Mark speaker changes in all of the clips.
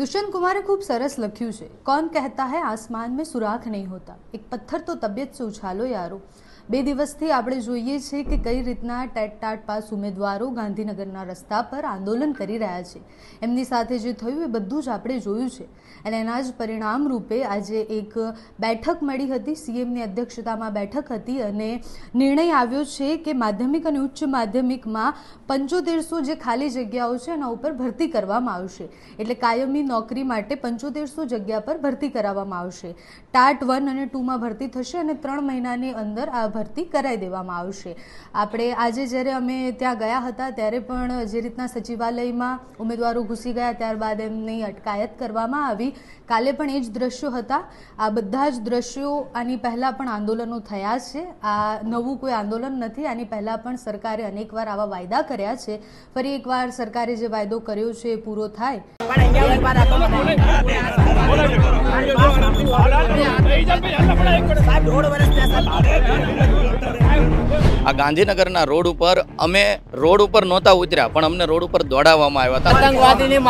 Speaker 1: दुष्यंत कुमारे खूब सरस લખ્યું છે કોણ કહેતા હૈ આસમાન મેં સુરાખ નહીં હોતા એક પથ્થર તો તબિયત સે ઉછાલો યારો બે દિવસથી આપણે જોઈએ છીએ કે કઈ રીતના ટેટ ટાટ પાસ ઉમેદવારો ગાંધીનગરના રસ્તા પર આંદોલન કરી રહ્યા છે એમની સાથે જે થયું એ બધું જ આપણે જોયું છે અને એના જ પરિણામ રૂપે આજે એક બેઠક મળી હતી સીએમની અધ્યક્ષતામાં બેઠક હતી અને નિર્ણય આવ્યો છે કે માધ્યમિક અને ઉચ્ચ માધ્યમિકમાં પંચોતેરસો જે ખાલી જગ્યાઓ છે એના ઉપર ભરતી કરવામાં આવશે એટલે કાયમી નોકરી માટે પંચોતેરસો જગ્યા પર ભરતી કરાવવામાં આવશે ટાટ વન અને ટુમાં ભરતી થશે અને ત્રણ મહિનાની અંદર આ ભરતી કરાવી દેવામાં આવશે આપણે આજે જ્યારે અમે ત્યાં ગયા હતા ત્યારે પણ જે રીતના સચિવાલયમાં ઉમેદવારો ઘૂસી ગયા ત્યારબાદ એમની અટકાયત કરવામાં આવી કાલે પણ એ જ દ્રશ્યો હતા આ બધા જ દ્રશ્યો આની પહેલાં પણ આંદોલનો થયા છે આ નવું કોઈ આંદોલન નથી આની પહેલાં પણ સરકારે અનેકવાર આવા વાયદા કર્યા છે ફરી એકવાર સરકારે જે વાયદો કર્યો છે એ પૂરો થાય
Speaker 2: આ ગાંધીનગરના રોડ ઉપર અમે રોડ ઉપર નહોતા ઉતર્યા પણ અમને રોડ ઉપર દોડાવવામાં આવ્યા હતા આતંકવાદીની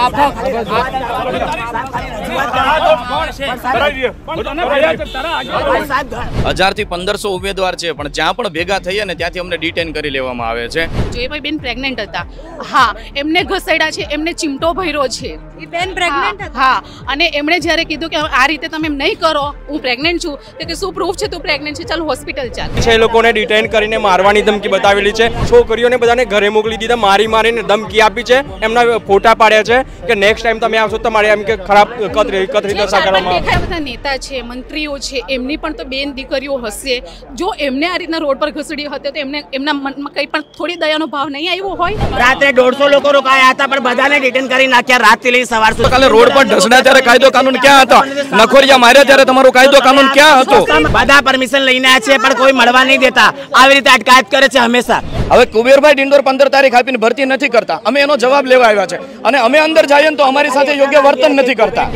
Speaker 2: હજાર થી પંદરસો ઉમેદવાર છે પણ જ્યાં પણ ભેગા થઈએ ને ત્યાંથી અમને ડિટેન કરી લેવામાં આવે છે
Speaker 3: જે ભાઈ બેન પ્રેગ્નેન્ટ હતા હા એમને ઘસેડા છે એમને ચીમટો ભર્યો છે બેન પ્રેગ્નન્ટ હા અને એમણે જ્યારે કીધું કે આ રીતે તમે નહીં કરો હું પ્રેગ્નન્ટ છું તો કે શું પ્રૂફ છે તું પ્રેગ્નન્ટ છે ચાલ હોસ્પિટલ ચાલ
Speaker 2: છે એ લોકોને ડિટેન કરીને મારવાની ધમકી બતાવેલી છે છોકરીઓને બધાને ઘરે મોકલી દીધા મારી મારીને ધમકી આપી છે એમના ફોટા પાડ્યા છે કે નેક્સ્ટ ટાઈમ તમે આવશો તો તમારે એમ કે ખરાબ કતરી કતરી દશા કરવામાં બધા
Speaker 3: નેતા છે મંત્રીઓ છે એમની પણ તો બેન દીકરીઓ હશે જો એમને આ રીતના રોડ પર ઘસડી હતી તો એમને એમના મનમાં કંઈ પણ થોડી દયાનો ભાવ નહીં આવ્યો હોય રાત્રે દોઢસો લોકો રોકાયા હતા પણ બધાને ડિટેન કરી નાખ્યા રાત થી સવાર સુધી
Speaker 2: કાલે રોડ પર ઢસડા ત્યારે કાયદો કાનૂન ક્યાં હતો નખોરિયા માર્યા ત્યારે તમારો કાયદો કાનૂન ક્યાં હતો બધા પરમિશન લઈને આ છે પણ કોઈ મળવા નહીં દેતા આવી રીતે અટકાયત કરે છે હંમેશા હવે કુબેરભાઈ ડિંડોર પંદર તારીખ આપીને ભરતી નથી કરતા અમે એનો જવાબ લેવા આવ્યા છે અને અમે અંદર જઈએ તો અમારી સાથે યોગ્ય વર્તન નથી કરતા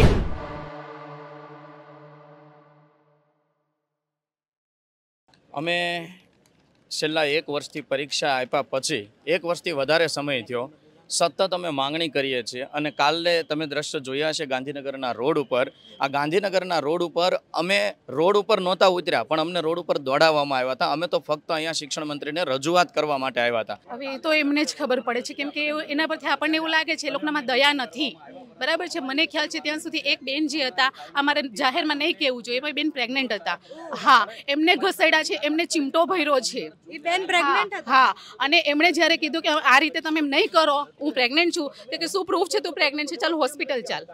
Speaker 2: અમે છેલ્લા એક વર્ષથી પરીક્ષા આપ્યા પછી એક વર્ષથી વધારે સમય થયો સતત અમે માંગણી કરીએ છીએ અને કાલે તમે દ્રશ્ય જોયા છે ગાંધીનગરના રોડ ઉપર આ ગાંધીનગરના રોડ ઉપર અમે રોડ ઉપર નહોતા ઉતર્યા પણ અમને રોડ ઉપર દોડાવવામાં આવ્યા હતા અમે તો ફક્ત અહીંયા શિક્ષણ મંત્રીને રજૂઆત કરવા માટે આવ્યા હતા
Speaker 3: હવે એ તો એમને જ ખબર પડે છે કેમ કે એના પરથી આપણને એવું લાગે છે એ લોકોનામાં દયા નથી બરાબર છે મને ખ્યાલ છે ત્યાં સુધી એક બેન જે હતા અમારે જાહેરમાં નહીં કહેવું જોઈએ પણ બેન પ્રેગ્નન્ટ હતા હા એમને ઘસેડા છે એમને ચીમટો ભર્યો છે બેન પ્રેગ્નન્ટ હા અને એમણે જ્યારે કીધું કે આ રીતે તમે એમ નહીં કરો હું પ્રેગ્નન્ટ છું કે શું પ્રૂફ છે તું પ્રેગ્નન્ટ છે ચાલ હોસ્પિટલ ચાલ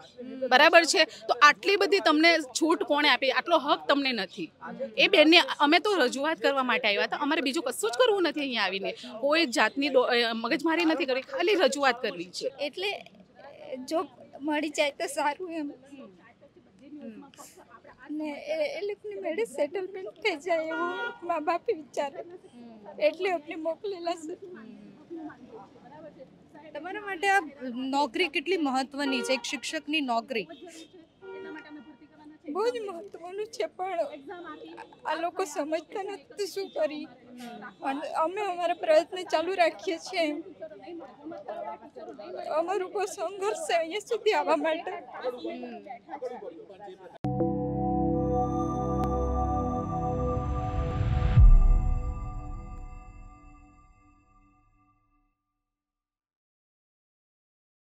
Speaker 3: બરાબર છે તો આટલી બધી તમને છૂટ કોણે આપી આટલો હક તમને નથી એ બેનને અમે તો રજૂઆત કરવા માટે આવ્યા હતા અમારે બીજું કશું જ કરવું નથી અહીંયા આવીને કોઈ જાતની મગજમારી નથી કરવી ખાલી રજૂઆત કરવી છે
Speaker 1: એટલે જો મળી જાય તો સારું એમ ને એ લોકોની મેળે સેટલમેન્ટ
Speaker 3: થઈ જાય એવું
Speaker 1: મા બાપે વિચારે એટલે આપણે મોકલેલા છે તમારા માટે આ નોકરી કેટલી મહત્વની છે એક શિક્ષકની નોકરી બહુ જ મહત્વનું
Speaker 3: છે પણ આ લોકો સમજતા નથી શું કરી અમે અમારા પ્રયત્ન ચાલુ રાખીએ છીએ અમારું કોઈ સંઘર્ષ અહીંયા સુધી આવવા માટે